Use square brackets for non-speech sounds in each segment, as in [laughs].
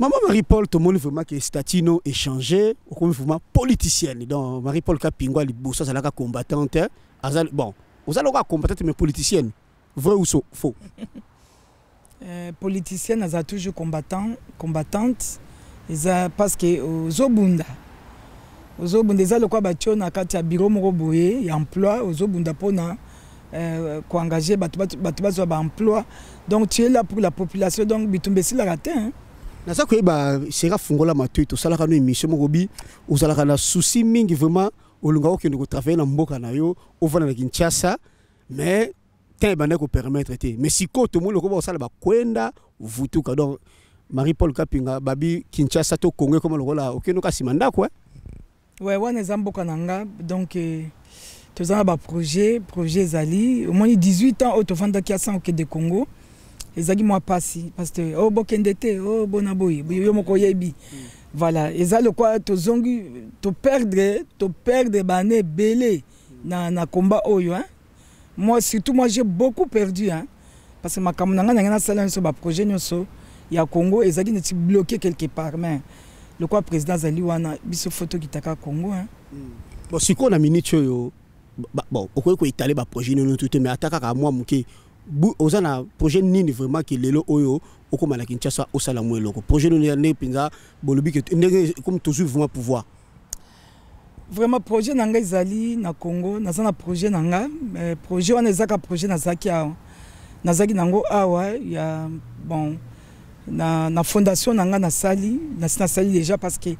Maman Marie-Paul, tout le monde vraiment que Statino échangé, au mouvement politicienne. Donc Marie-Paul Kapingwa Liboso, c'est la combattante. Bon, vous allez combattante mais politicienne. Vrai ou faux euh, Politicienne, elle est toujours combattant, combattante. Parce que Ozobunda, Ozobunda, ils ont le quoi battu na kati bureau moko boye, emploi Ozobunda pona euh, ko engager batu batu batu emploi. Donc tu es là pour la population donc bitumbesi la ratin. Hein? naza koyeba sera fungola matoi tosalaka no émission moko bi ozalaka na susi mingi vraiment olingaka okende kotravaille na mboka na yo ovanda na kinshasa mais temps ebandai kopermettre te mais sikoyo tomoni lokoba kosala bakwenda vutuka donc marie paul kapinga babi kinshasa to kongo ekoma lokola okende oka nsima ndako we wana eza mboka na nga donc eh, toza na baprojet projet ezali omoni 18 ans oyo tovandaki asan okende congo ezalaki mwa mpasi parceke o oh, bokende te o oh, bona boye yo moko oyebi voilà eza lokwa tozongi toperdre toperdre bane ebele na, na komba oyo hein? moi surtout moi j'ai beaucoup perdu hein? parce que makambo na ngai na ngai nasala nyonso baprojet nyonso ya congo ezalaki neti bloqué quelque part mais lokwa président azali wana biso fo tokitaka congo hein? Mm. bon sikoyo na minute oyo bon okoki koetale baprojet nino to te mais ata kaka mwa moke oza un projet nini vraiment ke lelo oyo okomala kinshasa au Salamoué. eloko projet nini ya ndenge bolobi que comme toujours vraiment pouvoir vraiment projet n'anga izali na congo nasa na projet n'anga projet projet wana est projet n'azaki a n'azaki nango awa ya bon na, na fondation na sali, nasali sali déjà parce que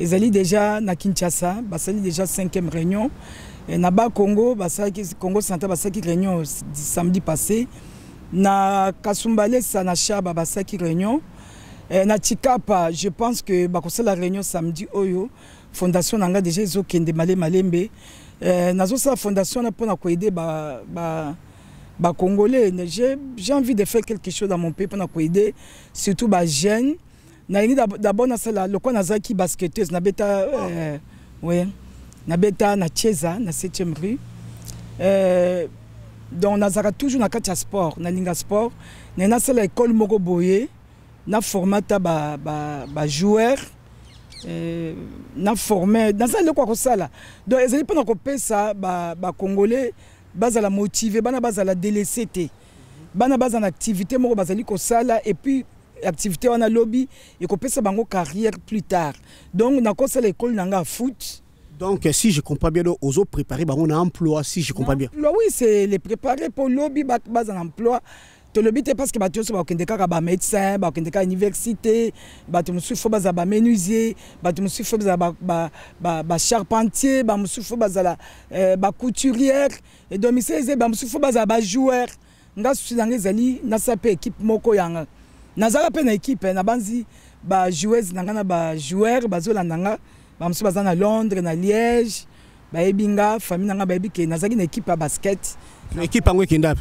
ezali déjà na kinshasa basali déjà 5e réunion eh, na Congo basaki congo central basaki réunion samedi passé na kasumbalesa na shaba basaki réunion eh, na chikapa je pense que la réunion samedi oyo fondation eh, na nga déjà ezokende male malembe nazosala fondation ba ba ba congolais j'ai j'ai envie de faire quelque chose dans mon pays pour aider surtout jeunes na d'abord na le nasala basketeuse na beta euh, ouais nabeta nacheza na 7e rue euh, donc nazaka toujours na sport linga sport naye ekole moko boye na bajoueur ba, ba Euh, na formé donc ezali mpona kopesa ça ba bazala motive bana bazala bana activité moko et puis activité wana lobi bango carrière plus tard donc nakosala ekole na foot donc, si je comprends bien, aux autres préparés, on a un emploi, si je comprends bien. Bah oui, c'est les préparés pour lobby, base bah, un emploi. parce que bah te parceke bato nyonso bakokende kaka bamédecin bakokende kaka université bato mosusu fo bazala baménusier bato mosusu fo bazala bacharpentier bah, bamosusu fo bazala euh, bacouturière edomise eza bamosusu fo joueur. bajoueur nga susu nanga ezali nasala mpe équipe moko yanga nazala mpe hein, na équipe nabanzi bajoueuse na nga na bajoueur bazolanda nga bamosusu baza na londres na liège bayebi nga famille na nga bayebi ke nazalaki na équipe ya basket équipe yango ekendapi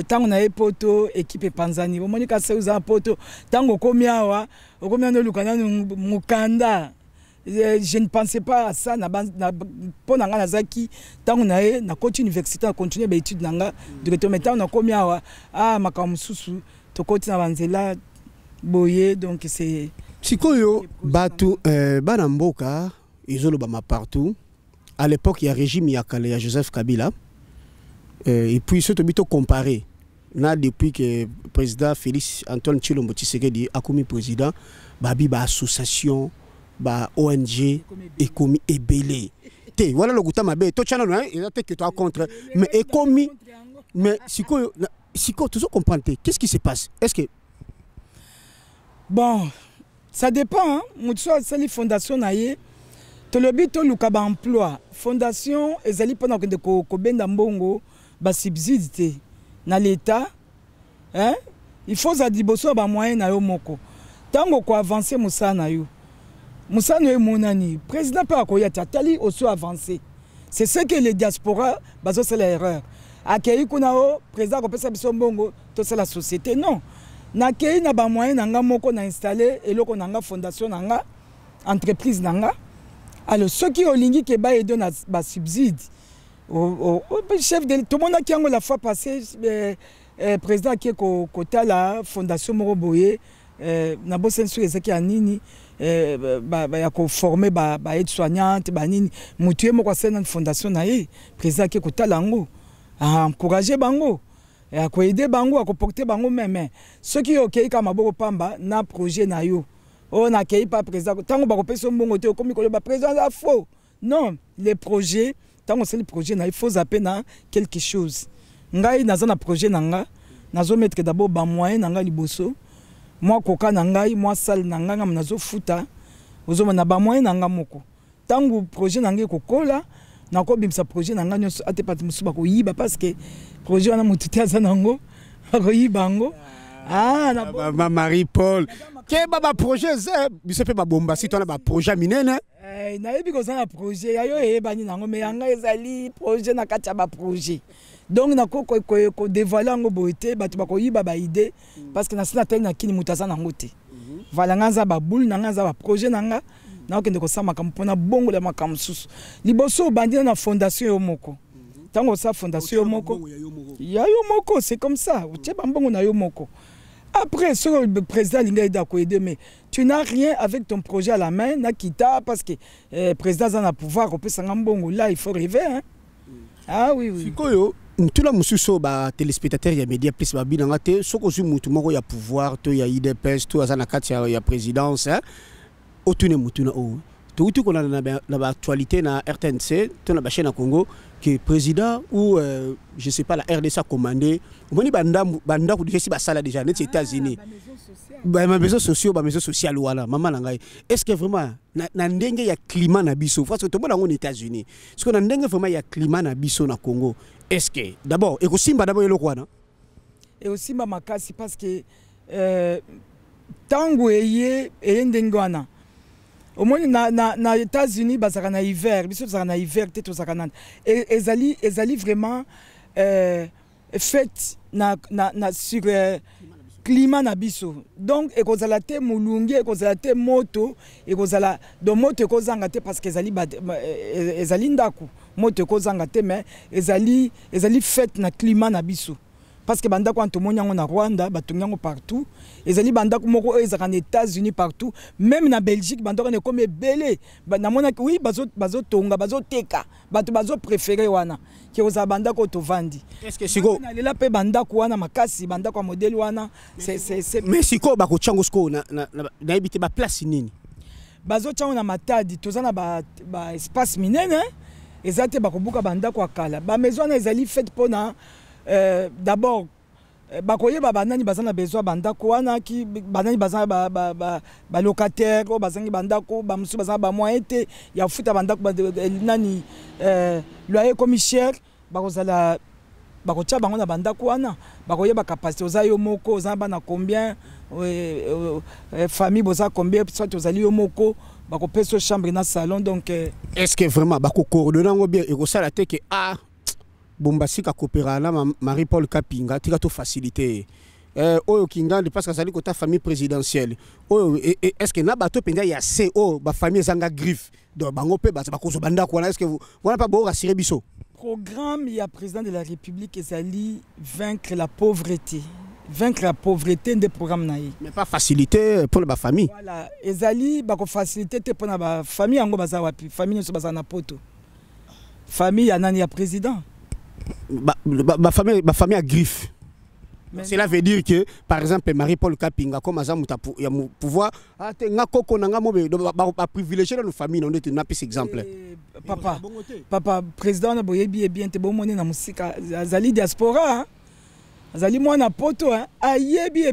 ntango eh, na ye poto ekipe epanzani omoni kasi oza poto ntango okomi awa okomi ano oluka nanu mokanda eh, je ne pensais pas à ça mpo na nga nazalaki ntango na ye nakoti université nacontinue baétude na nga directeur mai ntango nakomi awa a ah, makambo mosusu tokoti na banzela boye donc c'est sikoyo batu euh, banamboka, mboka ezolobama partout à l'époque y a régime il y a joseph kabila eh, et puis ce tobi comparé na depuis que président félix antoine tshilombo tshisekedi akomi président babi bah, association ba ong ekomi ebele te wana lokuta mabe totya il a été que toi contre mais ekomi mais si sikoyo toujours comprendre. qu'est ce qui se passe est ce que bon ça dépend hein? moto so asali fondation na ye tolobi toluka baemploi fondation ezali mpona kokende kobenda mbongo basubside te na leta hein? il faut ozala liboso ya bamoyen na yo moko ntango koavanse mosala na yo mosala na yo emonani président mpe akoya te atali oso avancé c'est ce que les diaspora bazosala erreur akei kuna o président akopesa biso mbongo tosala société non nakei na bamoyen na nga moko na installe eloko na nga fondation na nga entreprise na nga alors soki olingi ke baede na basubside chef de tomonaki yango la fois passé eh, eh, président ake kotala fondation moko boye eh, na bosani soki ezaki ya nini eh, ba, ba, ya koforme baede soignante banini motu ye moko asali nani fondation na ye président ake kotala yango encourage bango akoaide bango akoporte bango meme soki okei kaka maboko pamba na projet na yo oyo oh, nakei pa président ntango bakopesa mbongo te okomi koloba président aza faux non le projet ntango osali projet na ye foza mpe na quelque chose ngai naza na projet na nga nazometre dabord bamoyen na ngai liboso mwa koka na ngai mwa sale na ngai ngama nazofuta ozomona bamoyen na nga moko ntango projet na ngai ekokola nakobimisa projet na ngai nyonso ate bato mosusu bakoyiba parceke projet wana motu te aza nango bakoyiba yango ah, ah, marie paul keba baprojet eza biso mpe babombasi to wana baprojet minene eh, nayebi koza na projet yayo eyebani nango me yanga ezali projet na kati ya baprojet donc nakoki kodévoile yango boye te bato bakoyiba baide parceke nasili natali na kini moto aza nango te mhm. vala nga aza baboule na nga aza baprojet na nga nakokende kosala makambo mpona bongola makambo mosusu liboso obandi na fondation yo moko ntango osala fondation yo moko ya yo moko c'est comme ça otie bambongo na yo moko après soki président alingi ayeda koede mais tu n'as rien avec ton projet à la main nakita parce que eh, président aza na pouvoir kopesanga mbongo là il faut rêver hein? Mm. ah oui oui sikoyo ntula mosusu batelespectateur ya média plus babinanga te soki ozwi motu moko ya pouvoir to ya idps e to aza na kati ya présidence hein? autune mutuna mu tuna o touti kona na la actualité na RTNC na ba chaîne Congo que président ou euh, je sais pas la RDC a commandé moni banda banda ko dikesi ba sala déjà aux ah, États-Unis ba ma maison sociale ba maison sociale wala maman na ngai est-ce que vraiment na ndenge ya climat na biso parce que to mona aux États-Unis est-ce que na ndenge vraiment ya climat na biso na Congo est-ce que d'abord et aussi simba d'abord eloko wana et aussi kasi parce que euh, tango eye eye ndenge wana omoni na, na, na états-unis bazalaka na hiver biso tozalaka na hiver te tozalaka nani e, ezali ezali vraiment euh, fete na, na, na sur euh, climat na biso donc ekozala te molunge ekozala te moto ekozala don moto ekozanga te parce que ezali, ezali ndako moto ekozanga te mais ezali, ezali fete na climat na biso parceke bandako wana tomoni yango na rwanda batongi yango partout ezali bandako moko oyo ezalaka na états-unis partout même na belgique bandako wana ekómi ebele namonaki oui bazotonga bazoteka bato bazopréféré wana ke kozala bandako oyo tovandi nalela mpe bandako wana makasi bandako ya modele wana mais sikoyo bakotyango sikoyo nayebi te baplace nini bazotyango na matadi toza na baespace minene eza te bakobuka bandako ya kala bamaison wana ezali fete mpona euh, d'abord euh, bakoyeba banani baza na besoin bandako wana ki banani baza balocataire oyo bazangi bandako bamosusu baza na bamoyen te ya futa bandako eh, nani euh, loyer ekomi chere bakozala bakotia bango na bandako wana bakoyeba kapacité oza yo moko oza na bana combien euh, famille boza combien soit ozali yo moko bakopesa chambre na salon donc est ce que vraiment bakocoordonne yango bien ekosala te ke a ah, bombasika kakopera na marie paul kapinga tika to faciliter euh oyo oh, kingande parce que azali kota famille présidentielle oyo e, e, estce na bato mpenza ya se ba famille zanga griffe donc bango pe ba banda mpe bakozwa bandako wana voilà pas beau borassure biso programme ya président de la république ezali vaincre la pauvreté vaincre la pauvreté nde programme na ye mais pas faciliter facilité mpona famille voilà ezali ba ko faciliter te mpona famille yango baza wapi famille nyonso bazala na poto famille ya nani ya président ma, famille, ma famille a griffe. Cela veut dire que, par exemple, Marie-Paul Kapinga, comme il a pouvoir, a privilégié dans nos familles, on est un exemple. Eh, papa, papa, président, il y a bien de bon la musique, Azali diaspora, Azali hein. moi na poto, hein. A Yebi eh,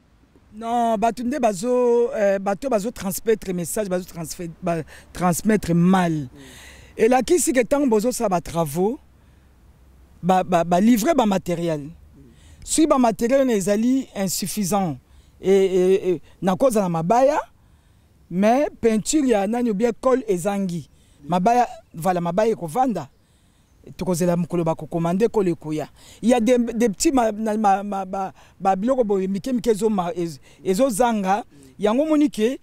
non bazo euh, bato bazo transmettre message bazo transmettre mal mm. Et qui ça elakisi ke livrer ba matériel. balivre mm. bamatériel matériel matériel oyo ezali insuffisant et n'a la mabaya mais peinture ya nani bien colle ezangi mm. mabaya vala mabaya ekovanda tokozela mokolo bakokomande kolekuya ya de, de petit babiloko boye zo mike ezozanga yango monike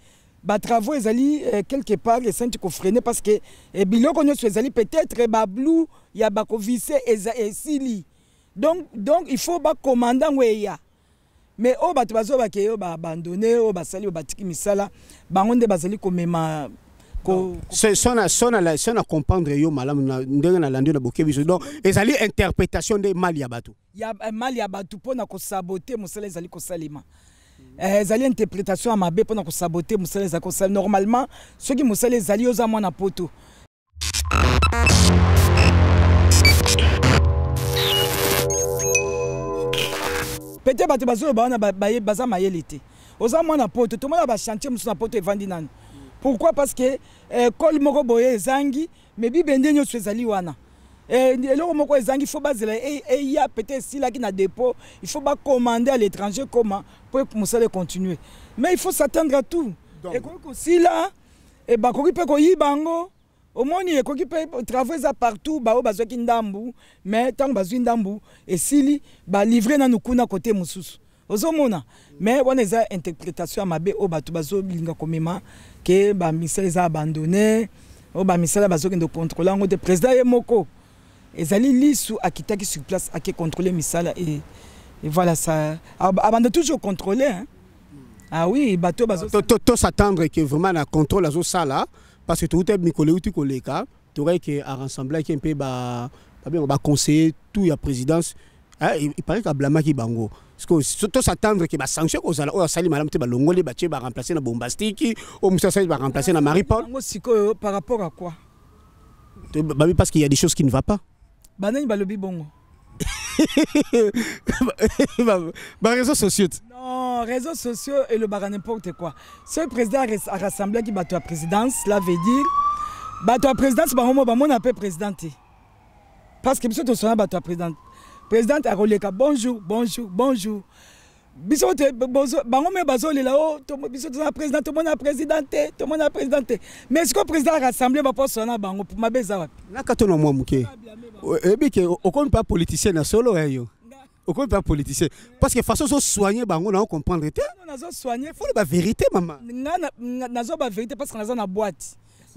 ke travaux, ezali eh, quelque part esenti kofrene parce que eh, biloko nyonso ezali peut-être bleu, ya bakovise esili donc, donc il faut bakomanda yango eya mais oyo bato bazo bake oyo babandone basali oyo batiki misala bango nde bazali komema so na comprendre yo malamu ndenge nalandi na boke biso donc ezali interprétation nde mali ya bato eh, mali ya bato mpona kosabote mosala ezali kosalema eh, ezali interprétation ya mabe mpona kosabote mosala ezali kosalema normalement soki mosala ezali oza mwana poto pete bato bazoloba wana baza mayele te oza mwana poto tomona bachantier mosusu na poto evandi nano pourquoi parce que ekole eh, moko boye mais me bibende Nyo ezali wana eh, eloko moko zangi, il faut bazela eh, a peut-être qui na dépôt il faut commander à l'étranger comment pour que mpo mosala continuer mais il faut s'attendre à tout Et si là, bango. Au moins il y a quoi ekoki mpe travaux ça partout baoyo bazwaki ndambu mais ntango bah ndambu dans nos coups, kuna côté mosusu ozomona mais wana eza interprétation ya mabe oyo bato bazolinga komema ke bamisala eza abandone oyo bamisala bazokende kontrole yango te président ye moko ezali lisu akitaki sur place ake contrôler misala et et voilà ça ah, abanda toujours contrôler hein? ah oui bato s'attendre que vraiment la contrôle sala parce que tout que touta mikolo qui koleka tokoki arassemblaki mpe conseiller tout ya présidence ah, il paraît blama qui bango que tosatendre ke basanction Salim Alamte oh, asali malamu te balongoli batie baremplace na ou oyo mosusu asali remplacer na marie paul sikoyo par rapport à quoi bah, bah, parce qu'il y a des choses qui ne bah, va pas banani balobi bongo réseaux sociaux non réseaux sociaux elobaka n'importe quoi le président a qui bat la présidence cela veut dire bato toi présidence bango mo bamona mpe présidente. parce que biso tosona bato toi présidente présidente akoleka bonjour bonjour bonjour Bisote te bango mpe la o tout toza na président tomona président te tomona président te mais sikoyo président arassemble ma na bango ma eza wapi naka to na mwa moke que, eh, ke okomi pas politicien na solo eyo eh, okomi pas politicien parce que façon soigner bango nao comprendre vérité maman. Na na zo nazo vérité parce que zo na boîte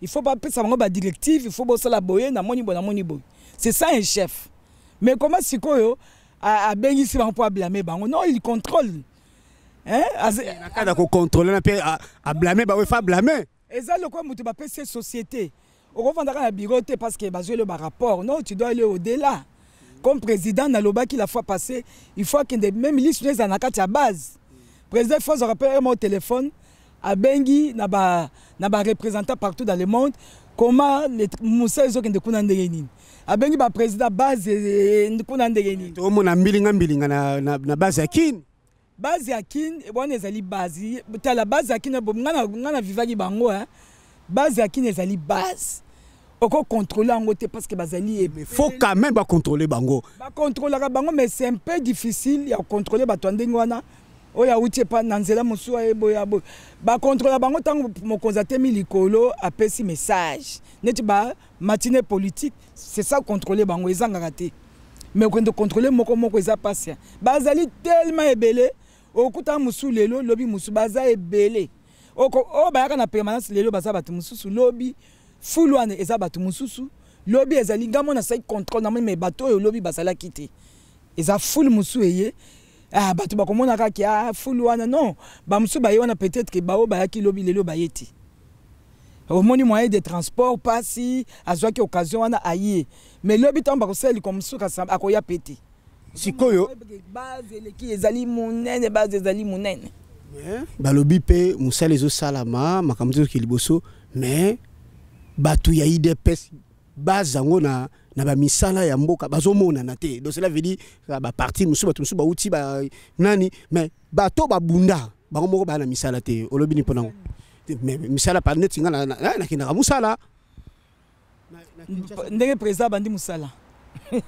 il faut pas apesa bango directive il faut bosala boye namoni boye namoni boye c'est ça un chef mais koma sikoyo abengisi bango mpo ablame bango non il contrôle hein na kati ya kocontrole na mpe ablame bango efa ablame eza lokola moto bapesi ye société okovandaka dans la te parce que bazwi le rapport non tu dois aller au delà comme président qui la fois passée il faut que même liste ezala en kati ya base président faut se rappeler mon téléphone abengi na ba na ba représentants partout dans le monde comment les mosala ezokende kuna ndenge nini abengi président base eh, eh, kuna ndenge nini eh, tomona mbilinga mbilinga na, na, na base à Kin. base ya kine wana ezali base tala base ya kine nga na vivaki bango hein. base à kine ezali base contrôler en te parce que bazali faut quand même contrôler bango contrôler bango mais c'est un peu difficile ya contrôler bato ya oyo awuti epa na nzela mosusu ayeboya boye bakontrola bango ntango mokonzi atemi likolo apesi message neti bamatine politique c'est ça kontrole bango ezangaka te mais okende kontrole moko moko eza pasi ya bazali tellement ebele okuta mosusu lelo lobi mosusu baza ebele oyo bayaka na permanence lelo baza bato mosusu lobi fulu wana eza bato mosusu lobi ezali ngambo nasali contrôle namoni me bato oyo lobi bazalaki te eza fulu mosusu eye ah bato bakomona kaka ah fulu wana non bamosusu baye wana peut-être ke bao bayaki lobi lelo baye au Moni moyen de transport mpasi azwaki occasion a aye mais lobi ntango bakosala likolo mosusu kasi akoya pe te sikoyo base eleki ezali monene base ezali les balobi mpe ma ezosalama makambo tezoki liboso mais bato ya idps base yango na misala ya mboka bazomonana te donc cela veut dire baparti ah, mosusu ba mosusu ba nani mais bato bunda ba moko ba na misala te olobi ni mpo mais misala par na na na musala ndenge président ndi musala [laughs]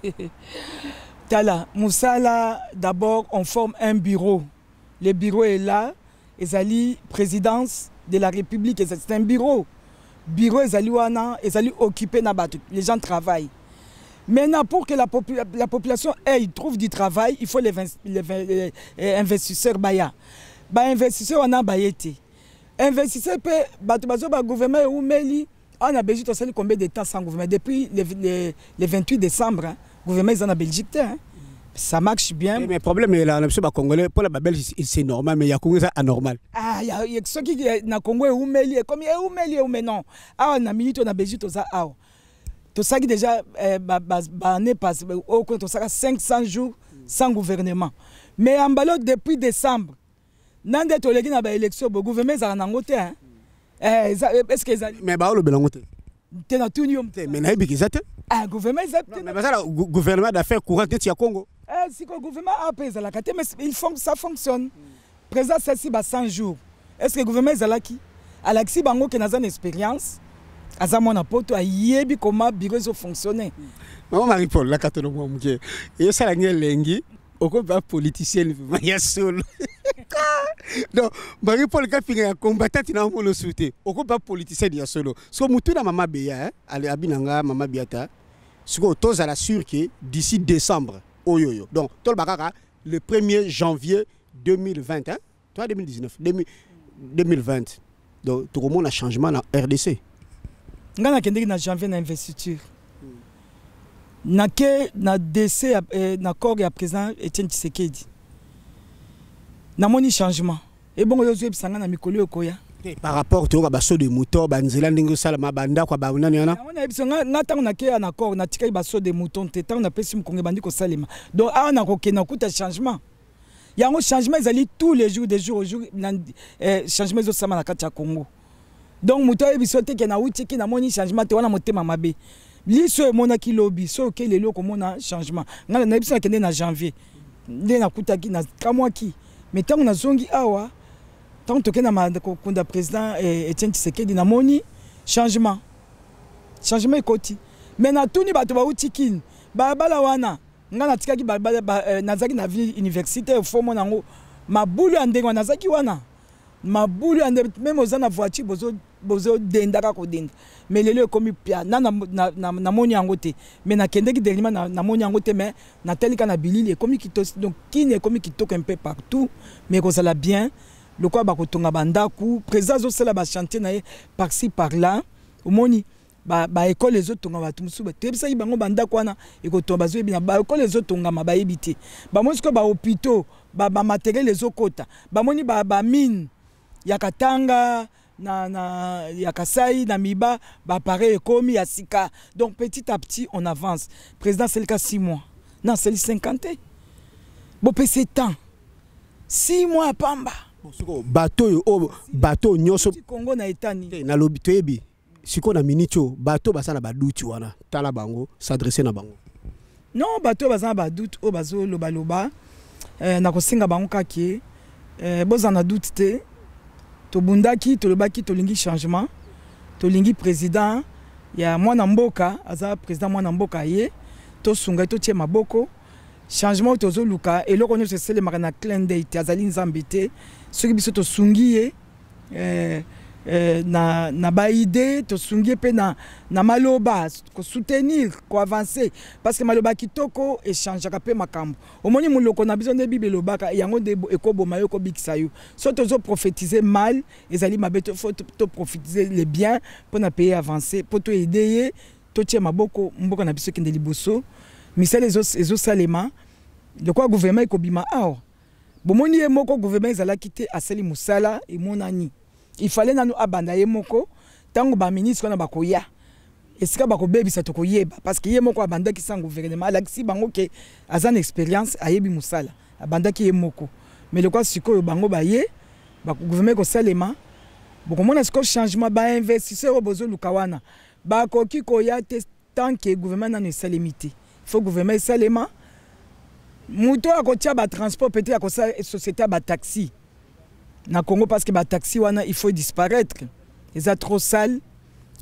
tala musala d'abord on forme un bureau le bureau est là ezali présidence de la république c'est un bureau bureau ezali wana ezali occupé na bato les gens travaillent Maintenant, pour que la, population elle, trouve du travail, il faut les, les, investisseurs baya. Bah, investisseurs on a été. Investisseurs pe bato bazo au gouvernement ou meli on a besoin de combien de temps sans gouvernement depuis le, 28 décembre hein, gouvernement est en Belgique hein. Ça marche bien. Eh, mais le problème est là, monsieur congolais pour la Belgique c'est normal mais il y a congolais c'est anormal. Ah il y a ceux qui eh, na congolais ou meli eh, comme ou meli ou mais non. Ah sont minute on a Belgique ça ah tosaki déjà eh, baannée ba, passé oyo kuna tosaka 500 jours sans gouvernement mais yambala depuis décembre nande to toleki na ba élection bo gouvernement za hein eh, ezala eh, est-ce que ça mais baolobela yango te te natuni yo mais nayebiki eza te ah, gouvernement mais eza bazala gouvernement d'affaires courant de ya congo eh, si sikoyo gouvernement a mpe ezalaka te mais il faut que ça fonctionne président sasi ba 100 jours est ce que gouvernement ezalaki alakisi bango okende aza une expérience aza mwana poto ayebi koma biro ezofonctionne mama marie paul lakata no mwa moke eyosalanga elengi okoba politicienne vraimen ya solo don [laughs] marie paul kapinga ya combatante na molosu te okoba politicien ya solo so motu na mama beya hein, Allez, abinanga mama biata sikoyo la sûr que d'ici décembre oyoyo oyo donc toloba bakaka le 1er janvier 2020 hein? 2019 2020 donc tokomona changement na rdc ngai nakendeki na janvier na investiture nake hmm. na dese eh, na corps ya président etienne tshisekedi namoni changement ebongo eh, yo ozwi ebisa ngai na mikolo ekoya eh, par rapport toyoka baso de mouton banzela ndenge osalama bandako ya banani wana nayebiso nga ntango nakeya na corps natikaki baso de mouton te ntango napesi mokongo ebandi kosalema donc awa nakokenda kuta changement yango changement ezali tous les jours de jour au jour eh, changement ezosalama na kati ya congo donc moto ayebi so teke nauti ki namoni changement te wana motema mabe liso emonaki lobi so oke lelo okomona changement ngai nayebisi nakende na janvier nde nakutaki nakamwaki mais ntango nazongi awa ntango tokende na kokunda président eh, etienne tshisekedi namoni changement changement ekoti mais natuni bato bauti kini balabala wana ngai natikaki eh, nazalaki na ville université fomona yango mabulu ya ndenge wana nazalaki wana mabulu ya ndenge meme oza na voiture bozodenda kaka kodenda mai lelo ekomi pia na namoni yango te mai nakendeki dernièrement namoni yango te mai natelika na bilili ekomi donc kini ekomi kitoko mpe partout mai ekozala bien lokola bakotonga bandaku président azosala bachantier na ye parci par là omoni baekole ba ezotonga bato mosusu toyebisaki bango bandako wana ekotonga bazoyebi na baekole ezotongama bayebi te bamoni sikoyo bahopitau bamateriele ezokota bamoni bamine ba ya katanga na, na, ya kasai na miba bapareil ekomi ya sika donc petit à petit on avance président selika 6 mois non seli 50 te bopesi temps 6 mois ya pamba bato oyo oyo oh, bato nyonso congo na etani eh, nalobi toyebi sikoyo na miniti oyo bato baza na baduti wana tala bango s'adresse na bango non bato oyo baza na baduti oyo bazolobaloba eh, na kosenga bango kaki eh, boza na dute te tobundaki tolobaki tolingi changement tolingi président ya mwana mboka aza président mwana mboka ye tosunga ye totie maboko changement oyo tozoluka eloko nyonso esalemaka na clin dei te azali nzambe te soki biso tosungi ye eh, Euh, na na, na baide sungi pe na, na maloba ko soutenir ko avancer parce que maloba kitoko echangeaka mpe makambo omoni moloko na biso nde bible elobaka yango nde mayoko yo kobikisa yo zo prophétiser mal ezali faut to prophétiser le bien pour na payer avancer avance to toyede to totie maboko mboka na biso ekende liboso salema de quoi gouvernement ekobima awa bomoni ye moko gouvernement ezalaki te aseli musala emonani ifale nanu abanda ye moko ntango baministre wana bakoya esika bakobebisa tokoyeba parceke ye moko abandaki sans gouvernement alakisi bango ke aza na expérience ayebi mosala abandaki ye moko mais lokwa sikoyo bango baye bagouvernement ekosalema bokomona sikoyo changement bainvestisseur oyo bozoluka wana bakoki koya te tant ke gouvernement nano esalemi te faut gouvernement esalema moto akotia batransport peut-être akosala société ya bataxi na Congo parce que ba taxi wana il faut disparaître ils a trop sale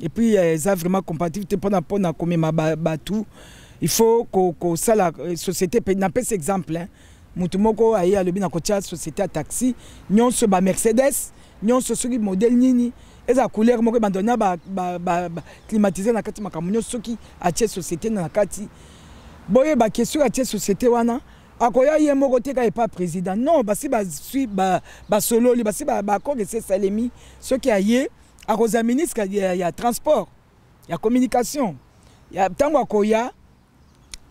et puis euh, ils a vraiment compatibilité pendant te pona pona ma batu il faut que ça la euh, société na cet exemple hein mutu moko a alobi na kotia société ya taxi se ba Mercedes nyon soki modèle nini eza couleur moko ebandona baclimatise na kati makambo nyonso soki atie société na kati boyebake soki atie société wana akoya n'y a pas de président non basi ba sui ba basi ce qui des ministre ya, transport ya communication ya a communication ya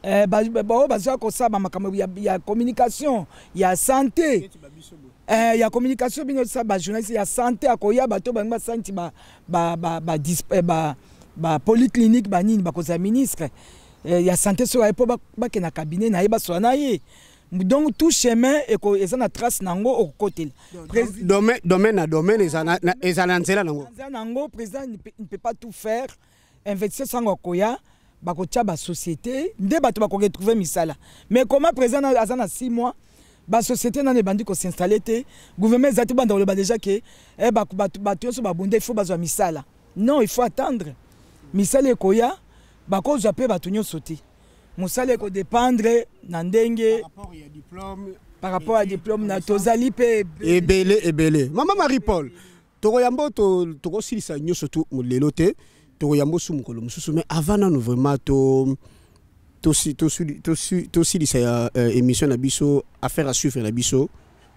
eh, bah, bah, bah, oh, santé eh, il ya communication bino sa y a santé akoya ba, ba, ba, ba, ba, ba, ministre eh, ya santé soki les pas na cabinet na ye sur na donc tout chemin a une trace na le côté domaine na domaine eza na nzela nango nzela nango président ne peut pas tout faire investir sango akoya bakotia Il nde bato une misala mais comment président aza 6 mois basociété nano ebandi kosinstalle te gouvernement eza déjà eh, non il faut attendre misala bakozwa mpe bato nyonso te mosala ekodépendre na ndenge par rapport ya diplôme na tozali mpe eh, ebele ebele mama marie paul tokoyamba tokosilisa nyonso tu lelo te tokoyamba osu mokolo mosusu mais avant nano vraiment to tosilisa ya eh, émission na biso affaire à suivre na biso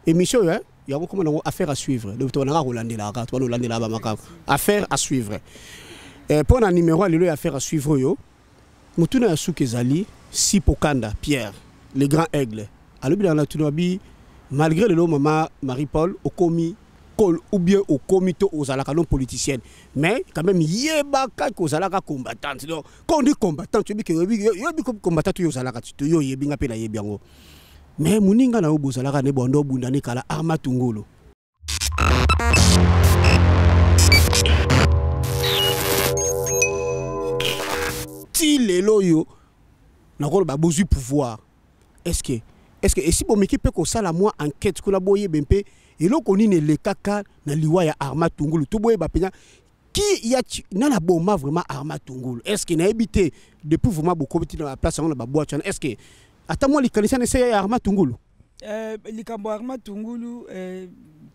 émission oyo yango koma nango affaire à suivre donc tobanaka kolandelaka tobana olandelaka bamakambo affaire à suivre eh, Pour un, numéro ya lelo ya affaire à yo. motuna ya suki ezali Zali, Sipokanda, pierre le grand aigle alobelaka na tuna abi malgré le nom mama marie paul okomi col ou bien okomi comité aux non politicienne mais quand même yebaka kozalaka combattante donc quand on dit combattante oyebi yoyebi combattante oyo ozalaka ti yo oyebinga mpe nayebi yango mais moninga na aux bozalaka ne bondo obunda kala arma tungulu loyo na pas besoin de pouvoir est ce et si esi bomeki mpe la moi enquête kuna ne le kaka na liwa ya arma tungulu qui y a ki ya la boma vraiment est-ce qu'il nayebi de depuis vraiment petit place na place yango na babwati est-ce que à likanisa na ese ya tungulu eh, tungulu eh,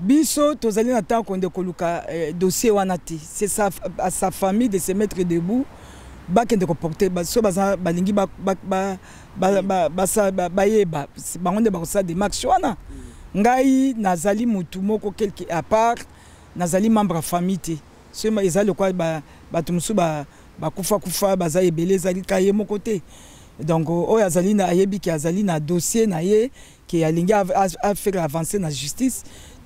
biso tozali na ntango konde koluka eh, dossier wana te c'est sa, à sa famille de se mettre debout bakende koporte so baza balingi bayeba bango nde bakosala demarche wana ngai nazali motu moko quelque à part nazali membre ya famille te so eza lokwa bato mosusu bakufakufa baza ebele ezali ka ye moko te donc oyo azali ayebi ke azali na dossier na ye ke alingi afaire avancé na justice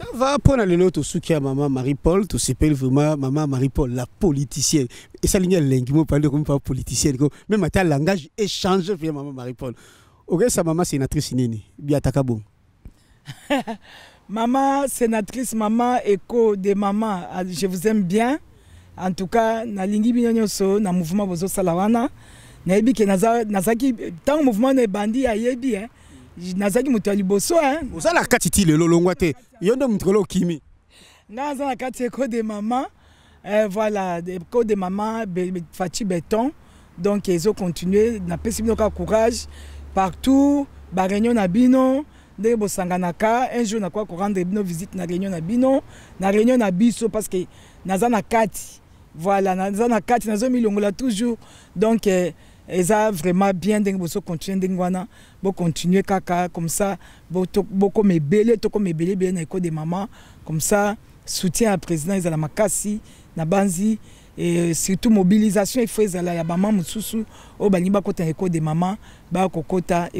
Ça va, de lelo tosuki Maman marie-paul tu s'appelles vraiment Maman marie-paul la politicienne Et ça, esalingi alengi parle comme pas politicienne même matin langage échange via Maman marie-paul sa maman sénatrice nini biataka bon [laughs] Maman sénatrice Maman, écho de Maman, ah, je vous aime bien en tout cas na nalingi bino nyonso na mouvement salawana na nayebi ke nazalaki tant mouvement na ebandi yebi, hein. N'azaki moto ya liboso hein. oza na kati ti lelo longwa te yo nde motu kolo okimi nga aza na kati eko de mama voilà eko de mama faci beton donc ezocontinue napesi bino kaka courage partout bareunion n'abino. bino ndenge bosanganaka un jour nakoka korendre bino visite na réunion na bino na réunion na biso parce que naza na kati voilà naza na kati nazomilongola toujours donc eh, ont vraiment bien continuer continuer ndenge wana continuer kaka comme ça bokoma to tokoma ebele de na des mama comme ça soutien à président la makasi na banzi et surtout mobilisation faut ezala ya bamama mosusu oyo la maman. de mama bakokota